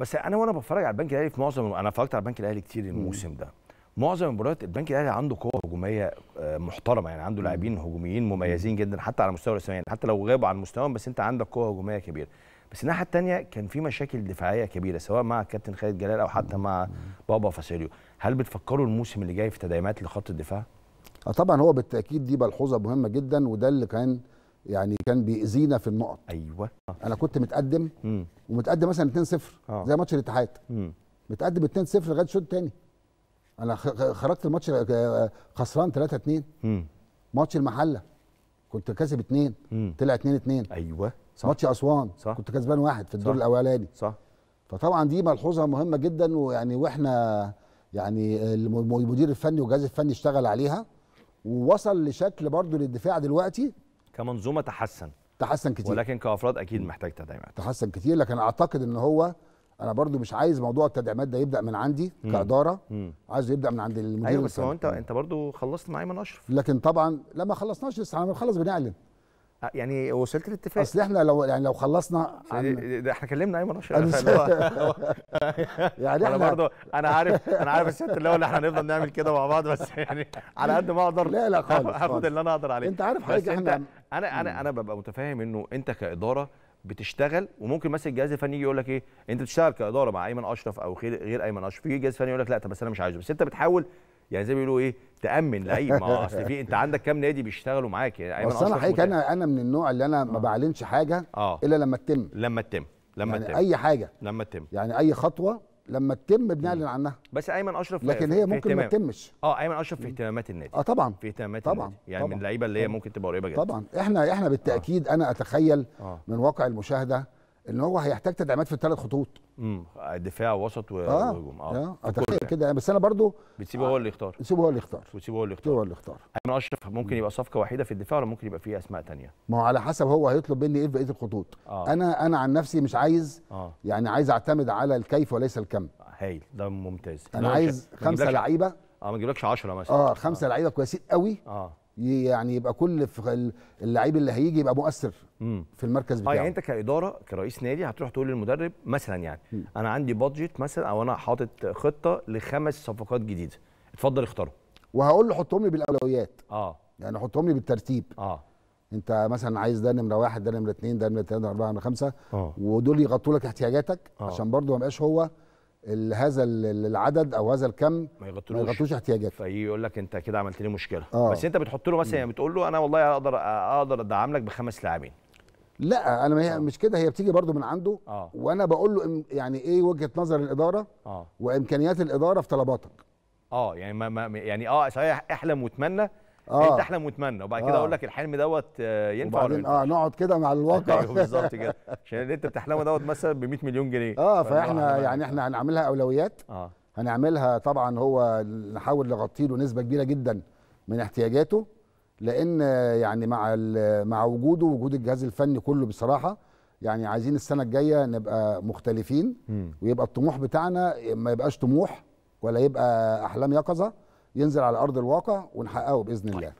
بس انا وانا بتفرج على البنك الاهلي في معظم انا اتفرجت على البنك الاهلي كتير الموسم ده معظم المباريات البنك الاهلي عنده قوه هجوميه آه، محترمه يعني عنده لاعبين هجوميين مميزين جدا حتى على مستوى الاسماء يعني حتى لو غابوا عن مستواهم بس انت عندك قوه هجوميه كبيره بس الناحيه الثانيه كان في مشاكل دفاعيه كبيره سواء مع كابتن خالد جلال او حتى مع بابا فاسيليو هل بتفكروا الموسم اللي جاي في تدعيمات لخط الدفاع آه، طبعا هو بالتاكيد دي ملحوظه مهمه جدا وده اللي كان يعني كان بيأذينا في النقط ايوه انا كنت متقدم مم. ومتقدم مثلا 2-0 آه. زي ماتش الاتحاد متقدم 2-0 لغايه الشوط الثاني انا خرجت الماتش آه، خسران 3-2 ماتش المحله كنت كاسب 2 طلع 2 2 ايوه صح ماتش اسوان صح كنت كسبان واحد في الدور الاولاني صح فطبعا دي ملحوظه مهمه جدا ويعني واحنا يعني المدير الفني والجهاز الفني اشتغل عليها ووصل لشكل برضه للدفاع دلوقتي كمنظومه تحسن تحسن كتير ولكن كافراد اكيد محتاج تدعيمات تحسن كتير لكن اعتقد ان هو انا برضو مش عايز موضوع التدعيمات ده يبدا من عندي مم. كاداره مم. عايزه يبدا من عند المدير ايوه بس هو انت انت برضو خلصت مع ايمن اشرف لكن طبعا لا ما خلصناش لسه احنا بنخلص بنعلن يعني وصلت لاتفاق اصل احنا لو يعني لو خلصنا عن... ده احنا كلمنا ايمن اشرف يعني احنا برضه انا عارف انا عارف الست اللي هو اللي احنا هنفضل نعمل كده مع بعض بس يعني على قد ما اقدر لا لا خالص هاخد اللي انا اقدر عليه انت عارف حاجه احنا انا انا انا ببقى متفاهم انه انت كاداره بتشتغل وممكن مثلا الجهاز الفني يقول لك ايه انت بتشتغل كاداره مع ايمن اشرف او غير غير ايمن اشرف في جهاز فني يقول لك لا طب بس انا مش عايزه بس انت بتحاول يعني زي ما بيقولوا ايه تامن لعيب ما هو اصل في انت عندك كام نادي بيشتغلوا معاك يعني ايمن اشرف انا حقيقه انا انا من النوع اللي انا ما آه. بعلنش حاجه آه. الا لما تتم لما تتم لما يعني تتم اي حاجه لما تتم يعني اي خطوه لما تتم بنعلن عنها بس ايمن اشرف لكن هي ممكن اهتمام. ما تتمش اه ايمن اشرف في اهتمامات النادي اه طبعا في اهتمامات طبعا النادي. يعني طبعًا. من اللعيبه اللي هي ممكن تبقى قريبه جدا طبعا احنا احنا بالتاكيد آه. انا اتخيل آه. من واقع المشاهده ان هو هيحتاج تدعيمات في الثلاث خطوط امم دفاع وسط آه. وهجوم اه, آه. تخيل كده بس انا برضو بتسيبه هو اللي يختار بتسيبه هو اللي يختار بتسيبه هو اللي يختار هو اللي يختار ايمن اشرف ممكن يبقى صفقه وحيده في الدفاع ولا ممكن يبقى فيه اسماء ثانيه ما هو على حسب هو هيطلب مني ايه في بقيه الخطوط آه. انا انا عن نفسي مش عايز آه. يعني عايز اعتمد على الكيف وليس الكم هايل ده ممتاز انا عايز خمسه لعيبه اه ما نجيبلكش 10 مثلا اه خمسه آه. لعيبه كويسين قوي اه يعني يبقى كل اللعيب اللي هيجي يبقى مؤثر في المركز آه، بتاعه اه يعني انت كاداره كرئيس نادي هتروح تقول للمدرب مثلا يعني مم. انا عندي بادجت مثلا او انا حاطط خطه لخمس صفقات جديده اتفضل اختاره وهقول له حطهم لي بالاولويات اه يعني حطهم لي بالترتيب اه انت مثلا عايز ده نمره واحد ده نمره اثنين ده نمره ثلاثه نمره اربعه نمره خمسه آه. ودول يغطوا لك احتياجاتك آه. عشان برضه ما يبقاش هو هذا العدد او هذا الكم ما يغطلوش, ما يغطلوش احتياجاتك فيجي يقول لك انت كده عملت لي مشكله آه. بس انت بتحط له مثلا يعني بتقول له انا والله اقدر اقدر ادعم لك بخمس لاعبين لا انا ما هي آه. مش كده هي بتيجي برضو من عنده آه. وانا بقول له يعني ايه وجهه نظر الاداره آه. وامكانيات الاداره في طلباتك اه يعني ما ما يعني اه صحيح احلم واتمنى آه. انت احلم واتمنى وبعد كده آه. اقول لك الحلم دوت آه، ينفع ولا ينفع اه نقعد كده مع الواقع ايوه بالظبط كده عشان اللي انت بتحلمه دوت مثلا ب 100 مليون جنيه اه فاحنا يعني احنا هنعملها اولويات آه. هنعملها طبعا هو نحاول نغطي له نسبه كبيره جدا من احتياجاته لان يعني مع مع وجوده وجود الجهاز الفني كله بصراحه يعني عايزين السنه الجايه نبقى مختلفين م. ويبقى الطموح بتاعنا ما يبقاش طموح ولا يبقى احلام يقظه ينزل على ارض الواقع ونحققه باذن الله